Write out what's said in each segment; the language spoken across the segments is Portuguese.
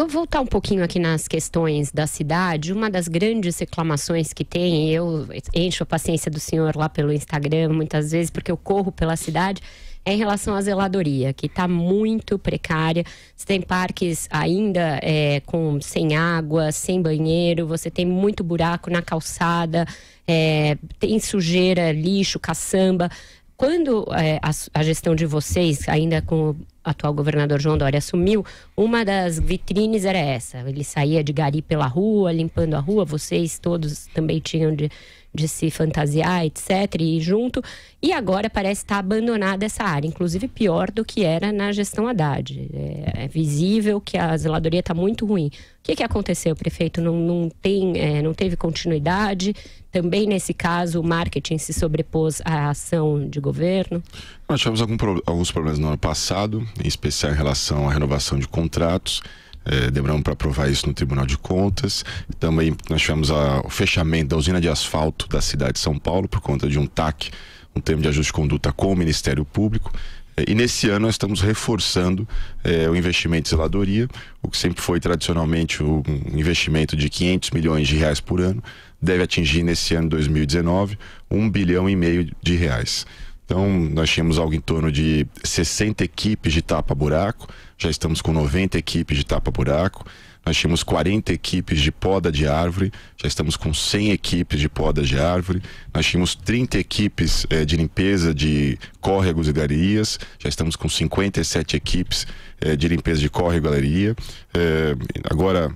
Vamos voltar um pouquinho aqui nas questões da cidade. Uma das grandes reclamações que tem, e eu encho a paciência do senhor lá pelo Instagram muitas vezes, porque eu corro pela cidade, é em relação à zeladoria, que está muito precária. Você tem parques ainda é, com sem água, sem banheiro, você tem muito buraco na calçada, é, tem sujeira, lixo, caçamba quando é, a, a, gestão de vocês, ainda com atual governador João Dória assumiu, uma das vitrines era essa. Ele saía de gari pela rua, limpando a rua, vocês todos também tinham de, de se fantasiar, etc., e ir junto. E agora parece estar tá abandonada essa área, inclusive pior do que era na gestão Haddad. É, é visível que a zeladoria está muito ruim. O que, que aconteceu, prefeito? Não, não, tem, é, não teve continuidade? Também, nesse caso, o marketing se sobrepôs à ação de governo? Nós tivemos algum, alguns problemas no ano passado, em especial em relação à renovação de contratos eh, demoramos para aprovar isso no Tribunal de Contas. Também nós tivemos a, o fechamento da usina de asfalto da cidade de São Paulo por conta de um TAC, um termo de ajuste de conduta com o Ministério Público. É, e nesse ano nós estamos reforçando é, o investimento em zeladoria, o que sempre foi tradicionalmente um investimento de 500 milhões de reais por ano, deve atingir nesse ano 2019 1 bilhão e meio de reais. Então, nós tínhamos algo em torno de 60 equipes de tapa-buraco, já estamos com 90 equipes de tapa-buraco. Nós tínhamos 40 equipes de poda de árvore, já estamos com 100 equipes de poda de árvore. Nós tínhamos 30 equipes eh, de limpeza de córregos e galerias, já estamos com 57 equipes eh, de limpeza de córrego e galeria. Eh, agora,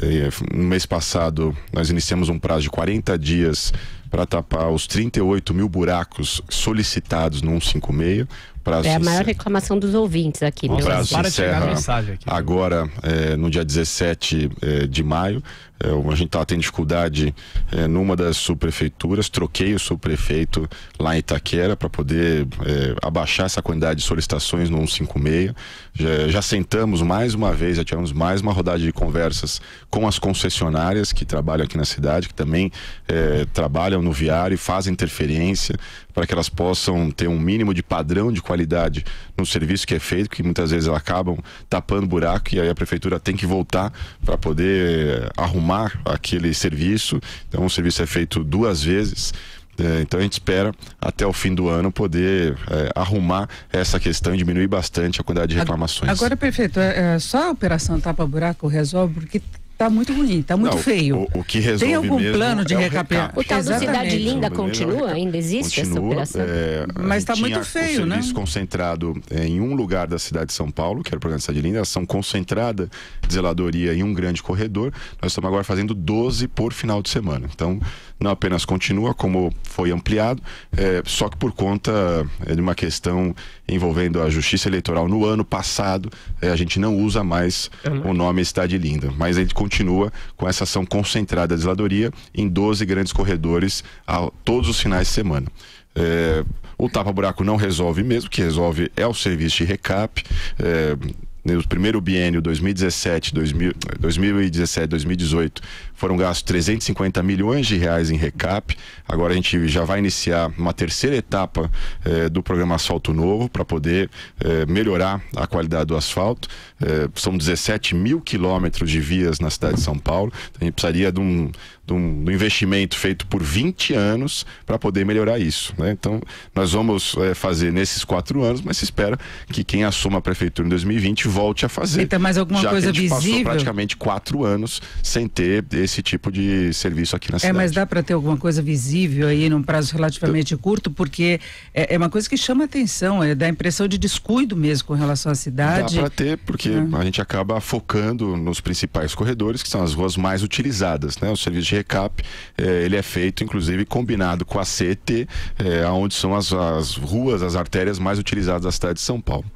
é, é, no mês passado, nós iniciamos um prazo de 40 dias para tapar os 38 mil buracos solicitados no 156. Prazo é a maior reclamação dos ouvintes aqui. Meu prazo para chegar a mensagem aqui. agora, é, no dia 17 é, de maio. É, a gente estava tendo dificuldade é, numa das subprefeituras, troquei o subprefeito lá em Itaquera para poder abaixar essa quantidade de solicitações no 156. Já, já sentamos mais uma vez, já tivemos mais uma rodada de conversas com as concessionárias que trabalham aqui na cidade, que também é, trabalham no viário e fazem interferência para que elas possam ter um mínimo de padrão de qualidade no serviço que é feito, que muitas vezes elas acabam tapando buraco e aí a prefeitura tem que voltar para poder arrumar aquele serviço. Então o serviço é feito duas vezes né? então a gente espera até o fim do ano poder é, arrumar essa questão e diminuir bastante a quantidade de reclamações. Agora, prefeito, é, é, só a operação Tapa Buraco resolve, porque Tá muito ruim, tá muito não, feio. O, o, que resolve Tem algum plano de é recapear? O, caso tal do Cidade Linda continua? Ainda existe continua, essa operação? É, Mas tá muito feio, o né? concentrado é, em um lugar da cidade de São Paulo, que era o programa Cidade Linda, ação concentrada de zeladoria em um grande corredor. Nós estamos agora fazendo 12 por final de semana. Então, não apenas continua como foi ampliado, é, só que por conta é, de uma questão envolvendo a Justiça Eleitoral no ano passado, é, a gente não usa mais uhum. o nome Cidade Linda. Mas ele continua com essa ação concentrada de zeladoria em 12 grandes corredores a, todos os finais de semana. É, o tapa-buraco não resolve mesmo, que resolve é o serviço de recap. É, no né, primeiro biênio 2017, 2000, 2017, 2018, foram gastos 350 milhões de reais em recap. Agora a gente já vai iniciar uma terceira etapa eh, do programa Asfalto Novo para poder eh, melhorar a qualidade do asfalto. Eh, são 17 mil quilômetros de vias na cidade de São Paulo. Então, a gente precisaria de um, de um, de um investimento feito por 20 anos para poder melhorar isso. Né? Então, nós vamos eh, fazer nesses quatro anos, mas se espera que quem assuma a prefeitura em 2020 volte a fazer. Então, mais alguma já coisa que a gente visível? passou praticamente quatro anos sem ter esse tipo de serviço aqui na é, cidade. É, mas dá para ter alguma coisa visível aí num prazo relativamente curto, porque é, é, uma coisa que chama atenção, é, dá a impressão de descuido mesmo com relação à cidade. Dá para ter, porque né? a gente acaba focando nos principais corredores, que são as ruas mais utilizadas, né? O serviço de recap, é, ele é feito, inclusive, combinado com a CET, eh, é, onde são as, as ruas, as artérias mais utilizadas da cidade de São Paulo.